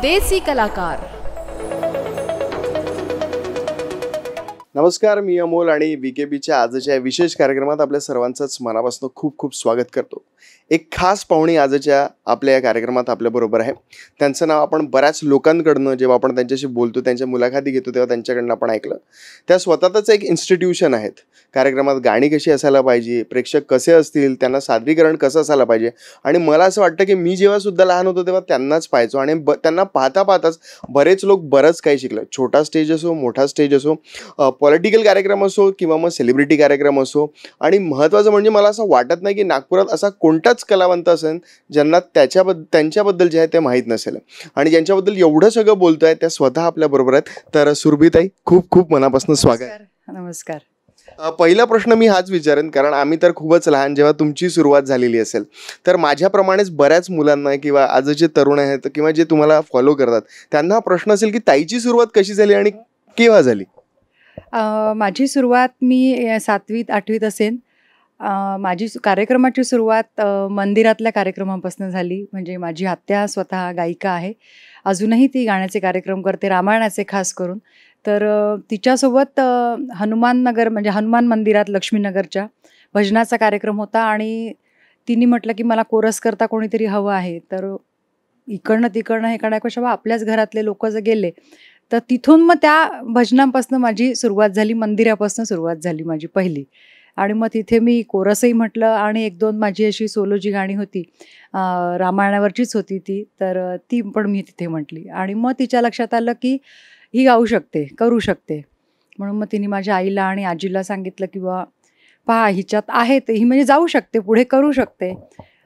देसी कलाकार नमस्कार मी अमोल आणि बीच्या आजच्या विशेष कार्यक्रमात आपल्या सर्वांचंच मनापासून खूप खूप स्वागत करतो एक खास पाहुणी आजच्या आपल्या या कार्यक्रमात आपल्याबरोबर आहे त्यांचं नाव आपण बऱ्याच लोकांकडनं जेव्हा आपण त्यांच्याशी बोलतो त्यांच्या मुलाखती घेतो तेव्हा त्यांच्याकडनं आपण ऐकलं त्या स्वतःच एक इन्स्टिट्यूशन आहेत कार्यक्रमात गाणी कशी असायला पाहिजे प्रेक्षक कसे असतील त्यांना सादरीकरण कसं असायला पाहिजे आणि मला असं वाटतं की मी जेव्हा सुद्धा लहान होतो तेव्हा त्यांनाच पाहायचो आणि ब त्यांना पाहता पाहताच बरेच लोक बरंच काही शिकलं छोटा स्टेज असो मोठा स्टेज असो पॉलिटिकल कार्यक्रम असो किंवा मग सेलिब्रिटी कार्यक्रम असो आणि महत्त्वाचं म्हणजे मला असं वाटत नाही की नागपुरात असा कोणताच कलावंत असेल ज्यांना त्याच्याबद्दल त्यांच्याबद्दल जे आहे ते माहीत नसेल आणि ज्यांच्याबद्दल एवढं सगळं बोलतोय त्या स्वतः आपल्याबरोबर आहेत तर सुरभीताई खूप खूप मनापासून स्वागत नमस्कार पहिला प्रश्न मी हाच विचारेन कारण आम्ही तर खूपच लहान जेव्हा तुमची सुरुवात झालेली असेल तर माझ्याप्रमाणेच बऱ्याच मुलांना किंवा आज जे तरुण आहेत किंवा जे तुम्हाला फॉलो करतात त्यांना हा प्रश्न असेल की ताईची सुरुवात कशी झाली आणि केव्हा झाली माझी सुरुवात मी सातवीत आठवीत असेन माझी कार्यक्रमाची सुरुवात मंदिरातल्या कार्यक्रमापासून झाली म्हणजे माझी आत्या स्वतः गायिका आहे अजूनही ती गाण्याचे कार्यक्रम करते रामायणाचे खास करून तर तिच्यासोबत हनुमान नगर म्हणजे हनुमान मंदिरात लक्ष्मीनगरच्या भजनाचा कार्यक्रम होता आणि तिने म्हटलं की मला कोरस करता कोणीतरी हवं आहे तर इकडनं तिकडनं हे करण्यापेक्षा बा आपल्याच घरातले लोक जर गेले तर तिथून मग त्या भजनांपासून माझी सुरुवात झाली मंदिरापासून सुरुवात झाली माझी पहिली आणि मग तिथे मी कोरसही म्हटलं आणि एक दोन माझी अशी सोलो जी गाणी होती रामायणावरचीच होती ती तर ती पण मी तिथे म्हटली आणि मग तिच्या लक्षात आलं की ही गाऊ शकते करू शकते म्हणून मग तिने माझ्या आईला आणि आजीला सांगितलं की बा पहा हिच्यात आहेत ही म्हणजे जाऊ शकते पुढे करू शकते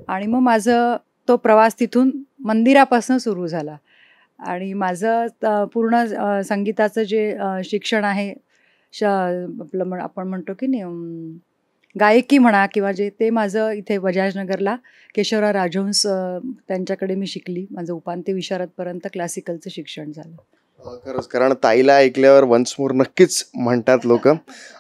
आणि मग माझं तो प्रवास तिथून मंदिरापासून सुरू झाला आणि माझं पूर्ण संगीताचं जे शिक्षण आहे श आपलं म्हण आपण म्हणतो की नाही गायकी म्हणा किंवा जे ते माझं इथे बजाजनगरला केशवराव राजहंस त्यांच्याकडे मी शिकली माझं उपांत्य विशारदपर्यंत क्लासिकलचं शिक्षण झालं खरंच कारण ताईला ऐकल्यावर वन्स मोर नक्कीच म्हणतात लोक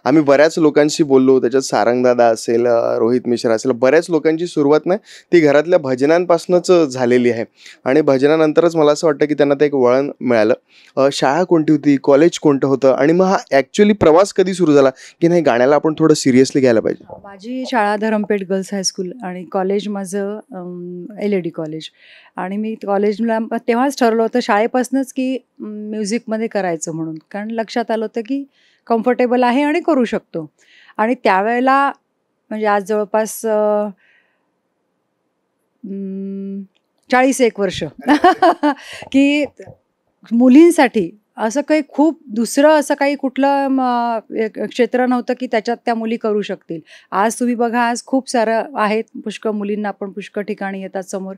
आम्ही बऱ्याच लोकांशी बोललो त्याच्यात सारंगदादा असेल रोहित मिश्रा असेल बऱ्याच लोकांची सुरुवात नाही ती घरातल्या भजनांपासूनच झालेली आहे आणि भजनानंतरच मला असं वाटतं की त्यांना ते एक वळण मिळालं शाळा कोणती होती कॉलेज कोणतं होतं आणि मग हा ॲक्च्युली प्रवास कधी सुरू झाला की नाही गाण्याला आपण थोडं सिरियसली घ्यायला पाहिजे माझी शाळा धरमपेठ गर्ल्स हायस्कूल आणि कॉलेज माझं एल ई कॉलेज आणि मी कॉलेजला तेव्हाच ठरलं होतं शाळेपासूनच की म्युझिकमध्ये करायचं म्हणून कारण लक्षात आलं होतं की कम्फर्टेबल आहे आणि करू शकतो आणि त्यावेळेला म्हणजे आज जवळपास चाळीस एक वर्ष की मुलींसाठी असं काही खूप दुसरं असं काही कुठलं क्षेत्र नव्हतं की त्याच्यात त्या मुली करू शकतील आज तुम्ही बघा आज खूप सारं आहेत पुष्कळ मुलींना आपण पुष्कळ ठिकाणी येतात समोर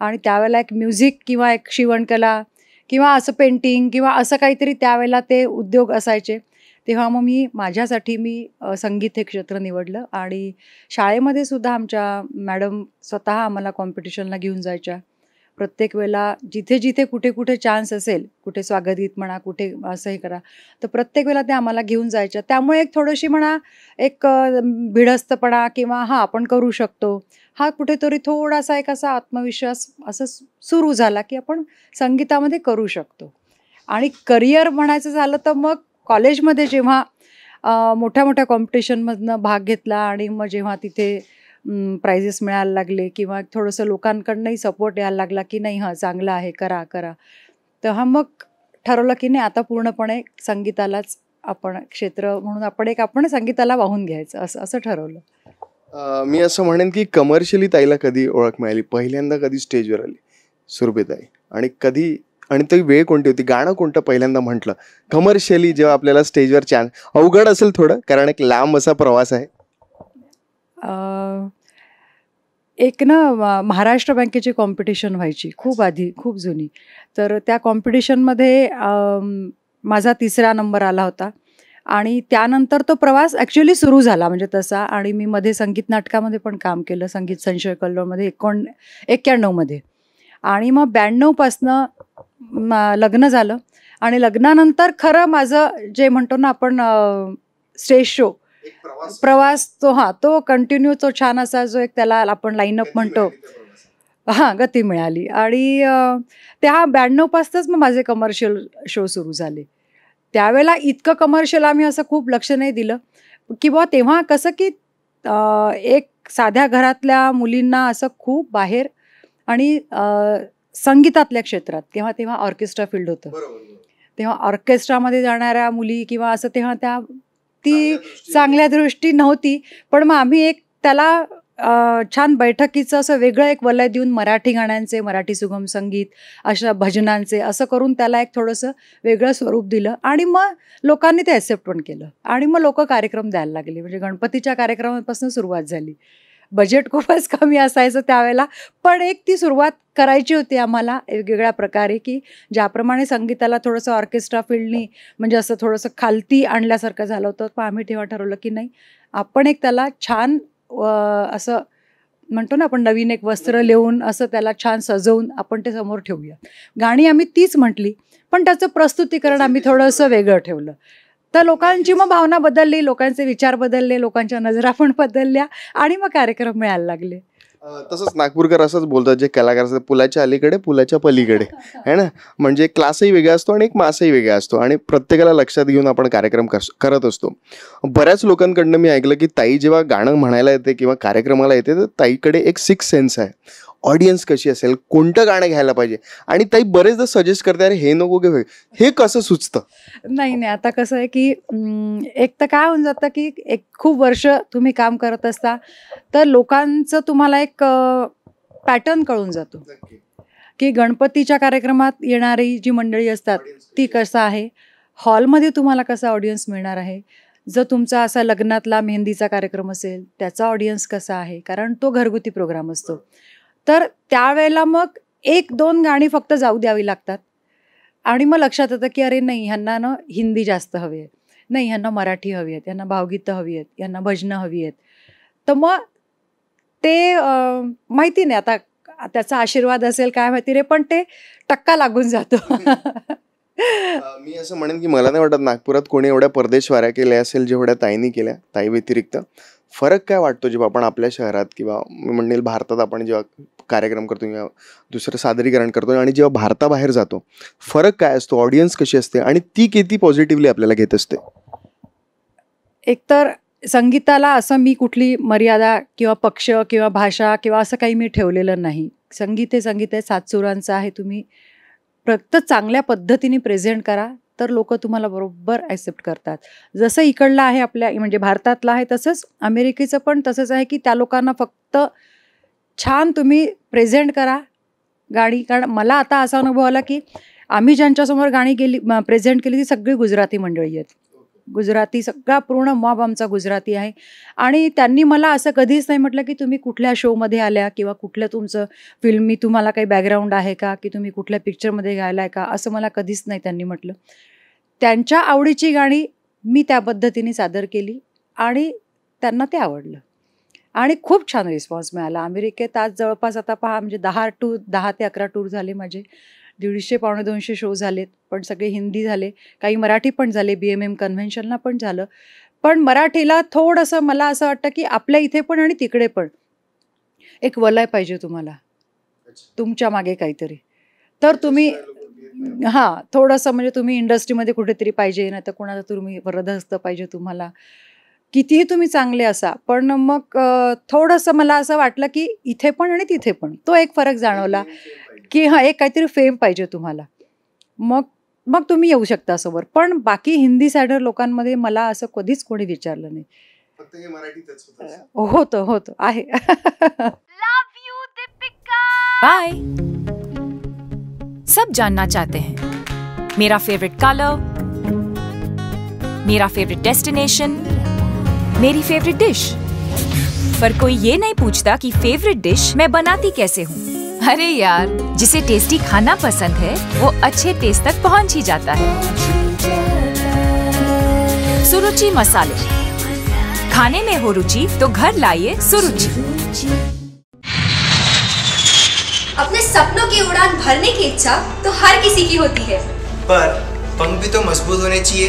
आणि त्यावेळेला एक म्युझिक किंवा एक शिवणकला किंवा असं पेंटिंग किंवा असं काहीतरी त्यावेळेला ते उद्योग असायचे तेव्हा मग मी माझ्यासाठी मी संगीत हे क्षेत्र निवडलं आणि शाळेमध्ये सुद्धा आमच्या मॅडम स्वतः आम्हाला कॉम्पिटिशनला घेऊन जायच्या प्रत्येक वेळेला जिथे जिथे कुठे कुठे चान्स असेल कुठे स्वागतीत म्हणा कुठे असं हे करा तर प्रत्येक वेळेला ते आम्हाला घेऊन जायच्या त्यामुळे एक थोडीशी म्हणा एक भिडस्तपणा किंवा हा आपण करू शकतो हा कुठेतरी थोडासा एक असा आत्मविश्वास असं सुरू झाला की आपण संगीतामध्ये करू शकतो आणि करिअर म्हणायचं झालं तर मग कॉलेजमध्ये जेव्हा मोठ्या मोठ्या कॉम्पिटिशनमधनं भाग घेतला आणि मग जेव्हा तिथे प्राइजेस मिळायला लागले किंवा थोडंसं लोकांकडनंही सपोर्ट यायला लागला की नाही हां चांगलं आहे करा करा तर हा मग ठरवलं की नाही आता पूर्णपणे संगीतालाच आपण क्षेत्र म्हणून आपण एक आपण संगीताला वाहून घ्यायचं असं असं ठरवलं मी असं म्हणेन की कमर्शियली ताईला कधी ओळख मिळाली पहिल्यांदा कधी स्टेजवर आली सुरभीताई आणि कधी आणि ती वेळ कोणती होती गाणं कोणतं पहिल्यांदा म्हटलं कमर्शियली जेव्हा आपल्याला स्टेजवर चान्स अवघड असेल थोडं कारण एक लांब असा प्रवास आहे एक ना महाराष्ट्र बँकेची कॉम्पिटिशन व्हायची खूप आधी खूप जुनी तर त्या कॉम्पिटिशनमध्ये माझा तिसरा नंबर आला होता आणि त्यानंतर तो प्रवास ॲक्च्युली सुरू झाला म्हणजे तसा आणि मी मध्ये संगीत नाटकामध्ये पण काम केलं संगीत संशय कल्लोळमध्ये एकोण एक्क्याण्णवमध्ये आणि मग ब्याण्णवपासनं लग्न झालं आणि लग्नानंतर खरं माझं जे म्हणतो ना आपण स्टेज शो प्रवास, तो हा तो कंटिन्यू तो छान असा जो एक त्याला आपण लाईन अप म्हणतो हां गती मिळाली आणि त्या ब्याण्णव पासनंच मग माझे कमर्शियल शो सुरू झाले त्यावेळेला इतकं कमर्शियल आम्ही असं खूप लक्ष नाही दिलं किंवा तेव्हा कसं की एक साध्या घरातल्या मुलींना असं खूप बाहेर आणि संगीतातल्या क्षेत्रात किंवा तेव्हा ऑर्केस्ट्रा फील्ड होतं तेव्हा ऑर्केस्ट्रामध्ये जाणाऱ्या मुली किंवा असं तेव्हा त्या ती चांगल्या दृष्टी नव्हती पण मग आम्ही एक त्याला छान बैठकीचं असं वेगळं एक वलय देऊन मराठी गाण्यांचे मराठी सुगम संगीत अशा भजनांचे असं करून त्याला एक थोडंसं वेगळं स्वरूप दिलं आणि मग लोकांनी ते ॲक्सेप्ट पण केलं आणि मग लोक कार्यक्रम द्यायला लागले म्हणजे गणपतीच्या कार्यक्रमापासून सुरुवात झाली बजेट खूपच कमी असायचं त्यावेळेला पण एक ती सुरुवात करायची होती आम्हाला वेगवेगळ्या प्रकारे की ज्याप्रमाणे संगीताला थोडंसं ऑर्केस्ट्रा फील्डनी म्हणजे असं थोडंसं खालती आणल्यासारखं झालं होतं पण आम्ही तेव्हा ठरवलं की नाही आपण एक त्याला छान असं म्हणतो ना आपण नवीन एक वस्त्र लिहून असं त्याला छान सजवून आपण ते समोर ठेवूया गाणी आम्ही तीच म्हटली पण त्याचं प्रस्तुतीकरण आम्ही थोडंसं वेगळं ठेवलं तर लोकांची मग भावना बदलली लोकांचे विचार बदलले लोकांच्या नजरा पण बदलल्या आणि मग कार्यक्रम मिळायला लागले तसंच नागपूरकर असंच बोलतात जे कलाकार असतात पुलाच्या अलीकडे पुलाच्या पलीकडे है ना म्हणजे क्लासही वेगळा असतो आणि एक मासही वेगळा असतो आणि प्रत्येकाला लक्षात घेऊन आपण कार्यक्रम करत असतो बऱ्याच लोकांकडनं मी ऐकलं की ताई जेव्हा गाणं म्हणायला येते किंवा कार्यक्रमाला येते तर ताईकडे एक सिक्स सेन्स आहे ऑडियन्स कशी असेल कोणतं गाणं घ्यायला पाहिजे आणि ताई बरेचदा सजेस्ट करते अरे हे नको घे हे कसं सुचतं नाही नाही आता कसं आहे की एक तर काय होऊन जातं की एक खूप वर्ष तुम्ही काम करत असता तर लोकांचं तुम्हाला एक पॅटर्न कळून जातो की गणपतीच्या कार्यक्रमात येणारी जी मंडळी असतात ती कसं आहे हॉलमध्ये तुम्हाला कसा ऑडियन्स मिळणार आहे जर तुमचा असा लग्नातला मेहंदीचा कार्यक्रम असेल त्याचा ऑडियन्स कसा आहे कारण तो घरगुती प्रोग्राम असतो तर त्यावेळेला मग एक दोन गाणी फक्त जाऊ द्यावी लागतात आणि मग लक्षात येतं की अरे नाही ह्यांना ना हिंदी जास्त हवी आहे नाही ह्यांना मराठी हवी आहेत यांना भावगीतं हवी आहेत यांना भजनं हवी आहेत तर मग ते माहिती नाही आता त्याचा आशीर्वाद असेल काय माहिती रे पण ते टक्का लागून जातो मी असं म्हणेन की मला नाही वाटत नागपुरात कोणी एवढ्या वाऱ्या केल्या असेल जेवढ्या ताईनी केल्या ताई व्यतिरिक्त फरक काय वाटतो जेव्हा आपण आपल्या शहरात किंवा मी म्हणेल भारतात आपण जेव्हा कार्यक्रम करतो किंवा दुसरं सादरीकरण करतो आणि जेव्हा भारताबाहेर जातो फरक काय असतो ऑडियन्स कशी असते आणि ती किती पॉझिटिव्हली आपल्याला घेत असते एकतर संगीताला असं मी कुठली मर्यादा किंवा पक्ष किंवा भाषा किंवा असं काही मी ठेवलेलं नाही संगीत हे संगीत आहे सात चुरांचं आहे तुम्ही फक्त चांगल्या पद्धतीने प्रेझेंट करा तर लोक तुम्हाला बरोबर ॲक्सेप्ट करतात जसं इकडलं आहे आपल्या म्हणजे भारतातला आहे तसंच अमेरिकेचं पण तसंच आहे की त्या लोकांना फक्त छान तुम्ही प्रेझेंट करा गाणी कारण मला आता असा अनुभव आला की आम्ही ज्यांच्यासमोर गाणी गेली प्रेझेंट केली ती सगळी गुजराती मंडळी आहेत गुजराती सगळा पूर्ण मॉब आमचा गुजराती आहे आणि त्यांनी मला असं कधीच नाही म्हटलं की तुम्ही कुठल्या शोमध्ये आल्या किंवा कुठलं तुमचं फिल्मी तुम्हाला काही बॅकग्राऊंड आहे का की तुम्ही कुठल्या पिक्चरमध्ये गायला आहे का असं मला कधीच नाही त्यांनी म्हटलं त्यांच्या आवडीची गाणी मी त्या पद्धतीने सादर केली आणि त्यांना ते आवडलं आणि खूप छान रिस्पॉन्स मिळाला अमेरिकेत आज जवळपास आता पहा म्हणजे दहा टूर दहा ते अकरा टूर झाले माझे दीडशे पावणे दोनशे शो झालेत पण सगळे हिंदी झाले काही मराठी पण झाले बी एम एम कन्व्हेन्शनला पण झालं पण मराठीला थोडंसं मला असं वाटतं की आपल्या इथे पण आणि तिकडे पण एक वलय पाहिजे तुम्हाला तुमच्या मागे काहीतरी तर म्हणजे तुम्ही हां थोडंसं म्हणजे तुम्ही इंडस्ट्रीमध्ये कुठेतरी पाहिजे ना तर कोणाचं तुम्ही वरदहस्त पाहिजे तुम्हाला कितीही तुम्ही चांगले असा पण मग थोडंसं मला असं वाटलं की इथे पण आणि तिथे पण तो एक फरक जाणवला की हां एक काहीतरी फेम पाहिजे तुम्हाला मग मग तुम्ही येऊ शकता समोर पण बाकी हिंदी सॅडर लोकांमध्ये मला असं कधीच कोणी विचारलं नाही होतं होतं आहे बाय सब जानना चाहते हैं मेरा फेवरेट कलर मेरा फेवरेट डेस्टिनेशन मेरी फेवरेट डिश पर कोई ये नहीं पूछता कि फेवरेट डिश मैं बनाती कैसे हूँ अरे यार जिसे टेस्टी खाना पसंद है वो अच्छे टेस्ट तक पहुंच ही जाता है सुरुचि मसाले खाने में हो रुचि तो घर लाइए सुरुचि अपने सपनों की उड़ान भरने की इच्छा तो हर किसी की होती है पर पंख भी तो मजबूत होने चाहिए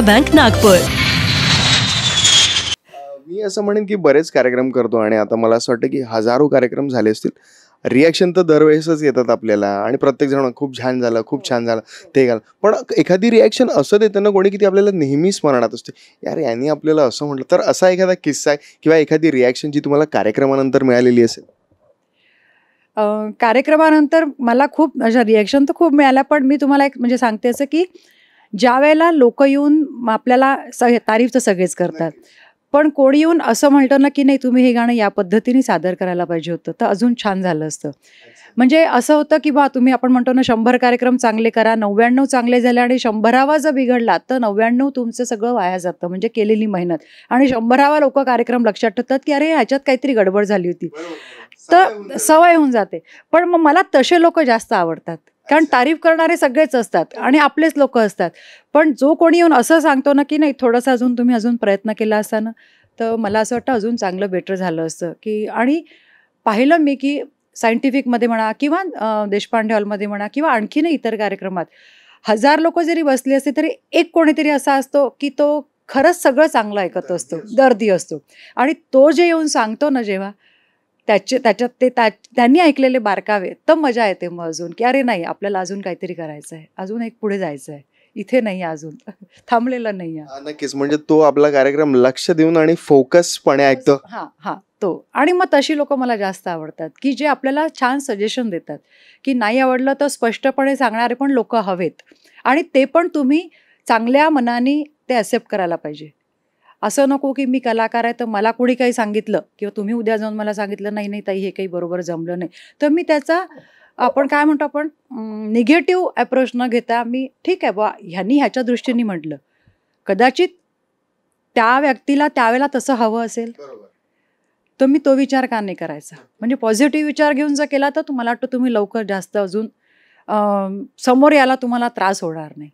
विजया बँक नागपूर मी असं म्हणेन की बरेच कार्यक्रम करतो आणि आता मला असं वाटतं की हजारो कार्यक्रम झाले असतील रिॲक्शन तर दरवेळेसच येतात आपल्याला आणि प्रत्येक जण खूप छान झालं खूप छान झालं ते घाल पण एखादी रिॲक्शन असं देताना कोणी किती आपल्याला नेहमी स्मरणात असते यार यांनी आपल्याला असं म्हटलं तर असा एखादा किस्सा आहे किंवा एखादी रिॲक्शन जी तुम्हाला कार्यक्रमानंतर मिळालेली असेल कार्यक्रमानंतर मला खूप रिॲक्शन तर खूप मिळाल्या पण मी तुम्हाला एक म्हणजे सांगते असं की ज्या वेळेला लोक येऊन आपल्याला स तारीफ तर सगळेच करतात पण कोणी येऊन असं म्हणतं ना की नाही तुम्ही हे गाणं या पद्धतीने सादर करायला पाहिजे होतं तर अजून छान झालं असतं म्हणजे असं होतं की बा तुम्ही आपण म्हणतो ना शंभर कार्यक्रम चांगले करा नव्याण्णव चांगले झाले आणि शंभरावा जर बिघडला तर नव्याण्णव तुमचं सगळं वाया जातं म्हणजे केलेली मेहनत आणि शंभरावा लोक कार्यक्रम लक्षात ठेवतात की अरे ह्याच्यात काहीतरी गडबड झाली होती तर सवय होऊन जाते पण मग मला तसे लोक जास्त आवडतात कारण तारीफ करणारे सगळेच असतात आणि आपलेच लोक असतात पण जो कोणी येऊन असं सांगतो ना की नाही थोडंसं अजून तुम्ही अजून प्रयत्न केला असता ना तर मला असं वाटतं अजून चांगलं बेटर झालं असतं की आणि पाहिलं मी की सायंटिफिकमध्ये म्हणा किंवा देशपांडे हॉलमध्ये म्हणा किंवा आणखीनही इतर कार्यक्रमात हजार लोक जरी बसली असली तरी एक कोणीतरी असा असतो की तो खरंच सगळं चांगलं ऐकत असतो दर्दी असतो आणि तो जे येऊन सांगतो ना जेव्हा त्याचे त्याच्यात ते त्या त्यांनी ऐकलेले बारकावे तर मजा येते मग अजून की अरे नाही आपल्याला अजून काहीतरी करायचं आहे अजून एक पुढे जायचं आहे इथे नाही अजून थांबलेला नाही नक्कीच म्हणजे तो आपला कार्यक्रम लक्ष देऊन आणि फोकसपणे ऐकतो हा हा तो आणि मग तशी लोक मला जास्त आवडतात की जे आपल्याला छान सजेशन देतात की नाही आवडलं तर स्पष्टपणे सांगणारे पण लोक हवेत आणि ते पण तुम्ही चांगल्या मनाने ते ॲक्सेप्ट करायला पाहिजे असं नको की मी कलाकार आहे तर मला कोणी काही सांगितलं किंवा तुम्ही उद्या जाऊन मला सांगितलं नाही नाही ताई हे काही बरोबर जमलं नाही तर मी त्याचा आपण काय म्हणतो आपण निगेटिव्ह अप्रोच न घेता मी ठीक आहे बा ह्यांनी ह्याच्या दृष्टीने म्हटलं कदाचित त्या व्यक्तीला त्यावेळेला तसं हवं असेल तर मी तो विचार का नाही करायचा म्हणजे पॉझिटिव्ह विचार घेऊन जर केला तर तुम्हाला वाटतं तुम्ही लवकर जास्त अजून समोर याला तुम्हाला त्रास होणार नाही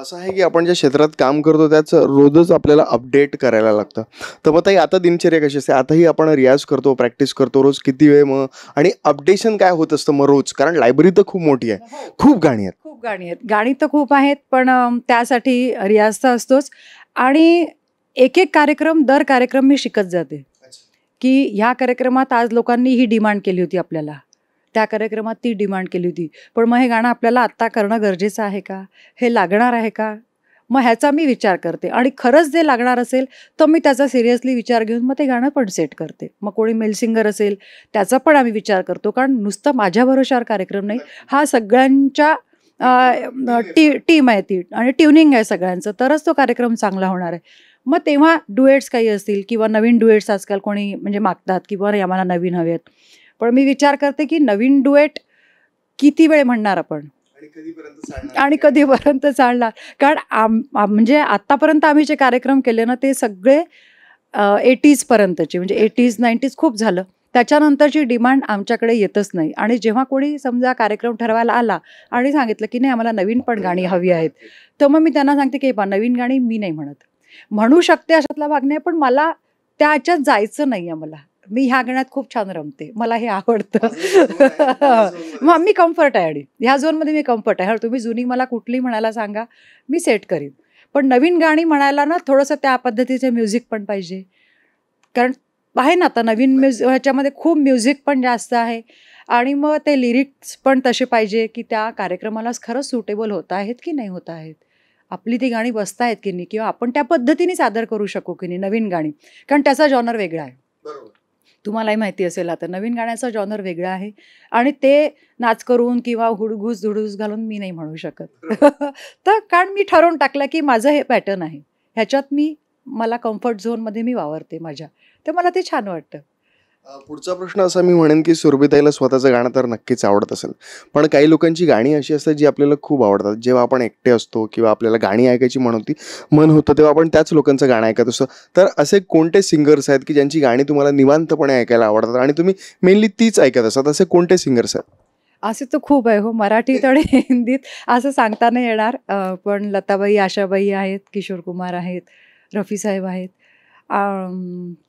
असं आहे की आपण ज्या क्षेत्रात काम करतो त्याचं रोजच आपल्याला अपडेट करायला लागतं तर मग ताई आता दिनचर्या कशी असते आताही आपण रियाज करतो प्रॅक्टिस करतो रोज किती वेळ मग आणि अपडेशन काय होत असतं मग रोज कारण लायब्ररी तर खूप मोठी आहे हो. खूप गाणी आहेत खूप गाणी आहेत गाणी तर खूप आहेत पण त्यासाठी रियाज तर असतोच आणि एक एक कार्यक्रम दर कार्यक्रम मी शिकत जाते की ह्या कार्यक्रमात आज लोकांनी ही डिमांड केली होती आपल्याला त्या कार्यक्रमात ती डिमांड केली होती पण मग हे गाणं आपल्याला आत्ता करणं गरजेचं आहे का हे लागणार आहे का मग ह्याचा मी विचार करते आणि खरंच जे लागणार असेल तर मी त्याचा सिरियसली विचार घेऊन मग ते गाणं पण सेट करते मग कोणी मेल सिंगर असेल त्याचा पण आम्ही विचार करतो कारण नुसतं माझ्या भरोशावर कार्यक्रम नाही हा सगळ्यांच्या टी टीम आहे ती आणि ट्युनिंग आहे सगळ्यांचं तरच तो कार्यक्रम चांगला होणार आहे मग तेव्हा डुएट्स काही असतील किंवा नवीन डुएट्स आजकाल कोणी म्हणजे मागतात किंवा आम्हाला नवीन हवेत पण मी विचार करते की नवीन डुएट किती वेळ म्हणणार आपण आणि कधीपर्यंत चालणार कारण आम म्हणजे आत्तापर्यंत आम्ही जे कार्यक्रम केले ना ते सगळे एटीजपर्यंतचे म्हणजे एटीज नाईन्टीज खूप झालं त्याच्यानंतरची डिमांड आमच्याकडे येतच नाही आणि जेव्हा कोणी समजा कार्यक्रम ठरवायला आला आणि सांगितलं की नाही आम्हाला नवीन पण गाणी हवी आहेत तर मग मी त्यांना सांगते की बा नवीन गाणी मी नाही म्हणत म्हणू शकते अशातला भाग नाही पण मला त्याच्यात जायचं नाही आहे मला मी ह्या गाण्यात खूप छान रमते मला हे आवडतं मग मी कम्फर्ट आहे आणि ह्या झोनमध्ये मी कम्फर्ट आहे तुम्ही जुनी मला कुठली म्हणायला सांगा मी सेट करीन पण नवीन गाणी म्हणायला ना थोडंसं त्या पद्धतीचे म्युझिक पण पाहिजे कारण आहे ना आता नवीन म्युझिक ह्याच्यामध्ये खूप म्युझिक पण जास्त आहे आणि मग ते लिरिक्स पण तसे पाहिजे की त्या कार्यक्रमालाच खरंच सुटेबल होत आहेत की नाही होत आहेत आपली ती गाणी बसतायत की नाही किंवा आपण त्या पद्धतीने सादर करू शकू की नाही नवीन गाणी कारण त्याचा जॉनर वेगळा आहे तुम्हालाही माहिती असेल आता नवीन गाण्याचा जॉनर वेगळा आहे आणि ते नाच करून किंवा हुडघूस धुडघूस घालून मी नाही म्हणू शकत तर कारण मी ठरवून टाकलं की माझं हे पॅटर्न आहे ह्याच्यात मी मला कम्फर्ट झोनमध्ये मी वावरते माझ्या तर मला ते छान वाटतं पुढचा प्रश्न असा मी म्हणेन की सुरभिताईला स्वतःचं गाणं तर नक्कीच आवडत असेल पण काही लोकांची गाणी अशी असतात जी आपल्याला खूप आवडतात जेव्हा आपण एकटे असतो किंवा आपल्याला गाणी ऐकायची म्हण होती मन होतं तेव्हा आपण त्याच लोकांचं गाणं ऐकत असतो तर असे कोणते सिंगर्स आहेत की ज्यांची गाणी तुम्हाला निवांतपणे ऐकायला आवडतात आणि तुम्ही मेनली तीच ऐकत असतात असे कोणते सिंगर्स आहेत असे तर खूप आहे हो मराठीत आणि हिंदीत असं सांगता नाही येणार पण लताबाई आशाबाई आहेत किशोर कुमार आहेत रफी साहेब आहेत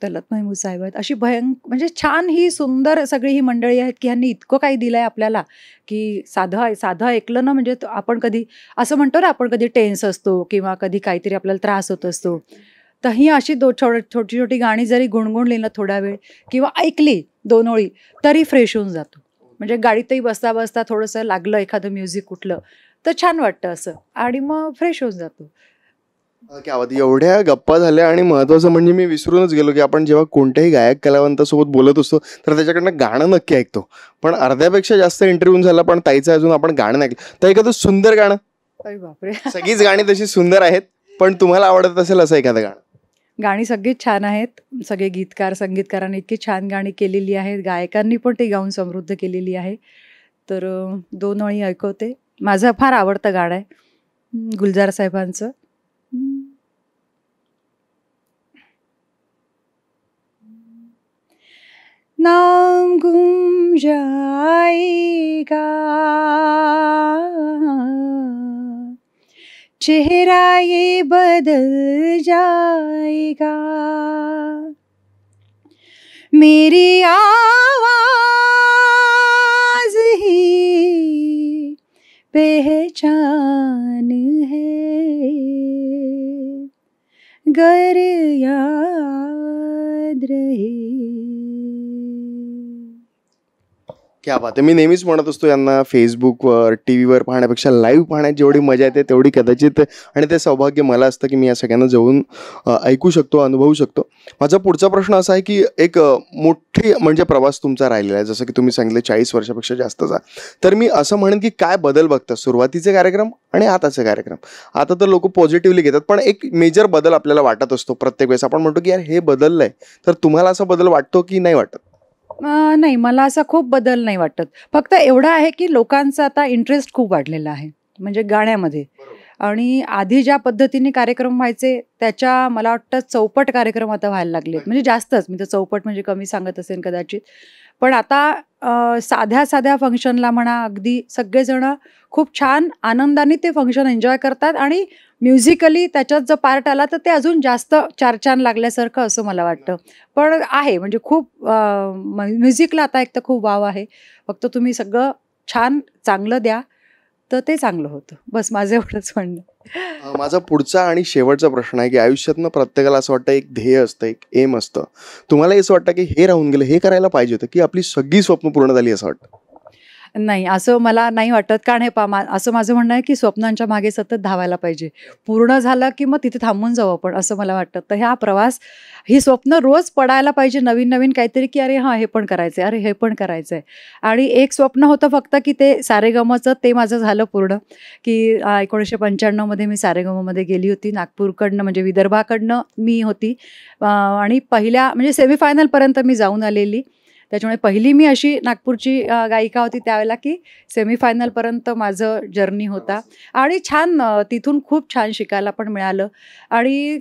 तलत साहेब आहेत अशी भयं म्हणजे छान ही सुंदर सगळी ही मंडळी आहेत की ह्यांनी इतकं काही दिलं आहे आपल्याला की साधं साधं ऐकलं ना म्हणजे आपण कधी असं म्हणतो ना आपण कधी टेन्स असतो किंवा कधी काहीतरी आपल्याला त्रास होत असतो तर ही अशी दो छो छोटी छोटी गाणी जरी गुणगुणली ना थोडा वेळ किंवा ऐकली दोन ओळी तरी फ्रेश होऊन जातो म्हणजे गाडीतही बसता बसता थोडंसं लागलं एखादं म्युझिक कुठलं तर छान वाटतं असं आणि मग फ्रेश होऊन जातो एवढ्या गप्पा झाल्या आणि महत्त्वाचं म्हणजे मी विसरूनच गेलो की आपण जेव्हा कोणत्याही गायक कलावंतासोबत बोलत असतो तर त्याच्याकडनं गाणं नक्की ऐकतो पण अर्ध्यापेक्षा जास्त इंटरव्ह्यू झाला पण ताईचं अजून आपण गाणं ऐकलं तर एखादं सुंदर गाणं बापरे सगळीच गाणी तशी सुंदर आहेत पण तुम्हाला आवडत असेल असं एखादं गाणं गाणी सगळीच छान आहेत सगळे गीतकार संगीतकारांनी इतकी छान गाणी केलेली आहेत गायकांनी पण ते गाऊन समृद्ध केलेली आहे तर दोन वळी ऐकवते माझं फार आवडतं गाणं आहे गुलजार साहेबांचं नाम गुम जाएगा चेहरा ये बदल जाएगा मेरी आवाज ही पहचान है गर याद रहे क्या बात आहे मी नेहमीच म्हणत असतो यांना फेसबुकवर टी व्हीवर पाहण्यापेक्षा लाईव्ह पाहण्यात जेवढी मजा येते तेवढी कदाचित आणि ते सौभाग्य मला असतं की मी या सगळ्यांना जाऊन ऐकू शकतो अनुभवू शकतो माझा पुढचा प्रश्न असा आहे की एक मोठी म्हणजे प्रवास तुमचा राहिलेला आहे जसं की तुम्ही सांगितलं चाळीस वर्षापेक्षा जास्तचा तर मी असं म्हणेन की काय बदल बघतात सुरुवातीचे कार्यक्रम आणि आताचे कार्यक्रम आता तर लोक पॉझिटिव्हली घेतात पण एक मेजर बदल आपल्याला वाटत असतो प्रत्येक वेळेस आपण म्हणतो की यार हे बदललं आहे तर तुम्हाला असा बदल वाटतो की नाही वाटत नाही मला असा खूप बदल नाही वाटत फक्त एवढं आहे की लोकांचा आता इंटरेस्ट खूप वाढलेला आहे म्हणजे गाण्यामध्ये आणि आधी ज्या पद्धतीने कार्यक्रम व्हायचे त्याच्या मला वाटतं चौपट कार्यक्रम आता व्हायला लागले म्हणजे जास्तच मी तर चौपट म्हणजे कमी सांगत असेल कदाचित पण आता साध्या साध्या फंक्शनला म्हणा अगदी सगळेजण खूप छान आनंदाने ते फंक्शन एन्जॉय करतात आणि म्युझिकली त्याच्यात जर पार्ट आला तर ते अजून जास्त चारचान लागल्यासारखं असं मला वाटतं पण आहे म्हणजे खूप म्युझिकला आता एक तर खूप वाव आहे फक्त तुम्ही सगळं छान चांगलं द्या तर ते चांगलं होतं बस माझं एवढंच म्हणणं माझा पुढचा आणि शेवटचा प्रश्न आहे की आयुष्यातनं प्रत्येकाला असं वाटतं एक ध्येय असतं एक एम असतं तुम्हाला असं वाटतं की हे राहून गेलं हे करायला पाहिजे होतं की आपली सगळी स्वप्न पूर्ण झाली असं वाटतं नाही असं मला नाही वाटत कारण हे पा असं माझं म्हणणं आहे की स्वप्नांच्या मागे सतत धावायला पाहिजे पूर्ण झालं की मग तिथे थांबून जाऊ आपण असं मला वाटतं तर हा प्रवास ही स्वप्न रोज पडायला पाहिजे नवीन नवीन काहीतरी की अरे हां हे पण करायचं आहे अरे हे पण करायचं आहे आणि एक स्वप्न होतं फक्त की ते सारेगमचं ते माझं झालं पूर्ण की एकोणीसशे पंच्याण्णवमध्ये मी सारेगममध्ये गेली होती नागपूरकडनं म्हणजे विदर्भाकडनं मी होती आणि पहिल्या म्हणजे सेमीफायनलपर्यंत मी जाऊन आलेली त्याच्यामुळे पहिली मी अशी नागपूरची गायिका होती त्यावेळेला की सेमीफायनलपर्यंत माझं जर्नी होता आणि छान तिथून खूप छान शिकायला पण मिळालं आणि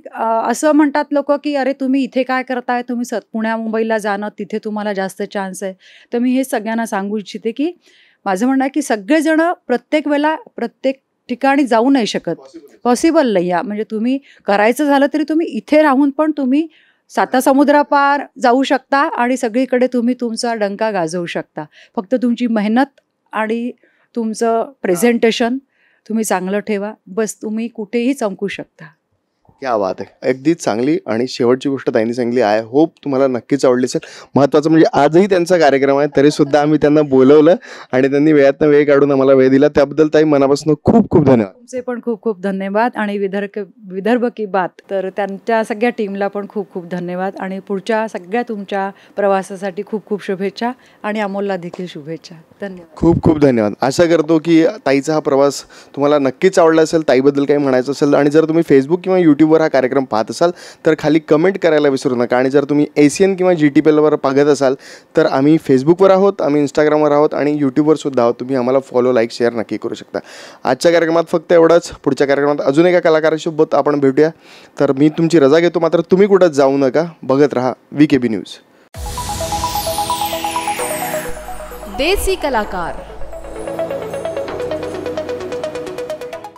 असं म्हणतात लोक की अरे तुम्ही इथे काय करताय तुम्ही स पुण्या मुंबईला जाणं तिथे तुम्हाला जास्त चान्स आहे तर मी हे सगळ्यांना सांगू इच्छिते की माझं म्हणणं आहे की सगळेजणं प्रत्येक वेळेला प्रत्येक ठिकाणी जाऊ नाही शकत पॉसिबल नाही या म्हणजे तुम्ही करायचं झालं तरी तुम्ही इथे राहून पण तुम्ही साता समुद्रापार जाऊ शकता आणि सगळीकडे तुम्ही तुमचा डंका गाजवू शकता फक्त तुमची मेहनत आणि तुमचं प्रेझेंटेशन तुम्ही चांगलं ठेवा बस तुम्ही कुठेही चमकू शकता क्या बात आहे अगदी चांगली आणि शेवटची गोष्ट त्यांनी सांगली आय होप तुम्हाला नक्कीच आवडली असेल महत्त्वाचं म्हणजे आजही त्यांचा कार्यक्रम आहे तरी सुद्धा आम्ही त्यांना बोलवलं आणि त्यांनी वेळातनं वेळ काढून आम्हाला वेळ दिला त्याबद्दल ताई मनापासून खूप खूप धन्यवाद तुमचे पण खूप खूप धन्यवाद आणि विदर्भ विदर्भ की बात तर त्यांच्या सगळ्या टीमला पण खूप खूप धन्यवाद आणि पुढच्या सगळ्या तुमच्या प्रवासासाठी खूप खूप शुभेच्छा आणि अमोलला देखील शुभेच्छा धन्यवाद खूप खूप धन्यवाद आशा करतो की ताईचा हा प्रवास तुम्हाला नक्कीच आवडला असेल ताईबद्दल काही म्हणायचं असेल आणि जर तुम्ही फेसबुक किंवा युट्यूब यूट्यूबवर हा कार्यक्रम पाहत असाल तर खाली कमेंट करायला विसरू नका आणि जर तुम्ही एशियन किंवा जी टी एलवर पाहत असाल तर आम्ही फेसबुकवर आहोत आम्ही इंस्टाग्रामवर आहोत आणि यूट्यूबवर सुद्धा आहोत तुम्ही आम्हाला फॉलो लाईक शेअर नक्की करू शकता आजच्या कार्यक्रमात फक्त एवढंच पुढच्या कार्यक्रमात अजून एका कलाकारासोबत आपण भेटूया तर मी तुमची रजा घेतो मात्र तुम्ही कुठं जाऊ नका बघत राहा वी के बी न्यूज देसी कलाकार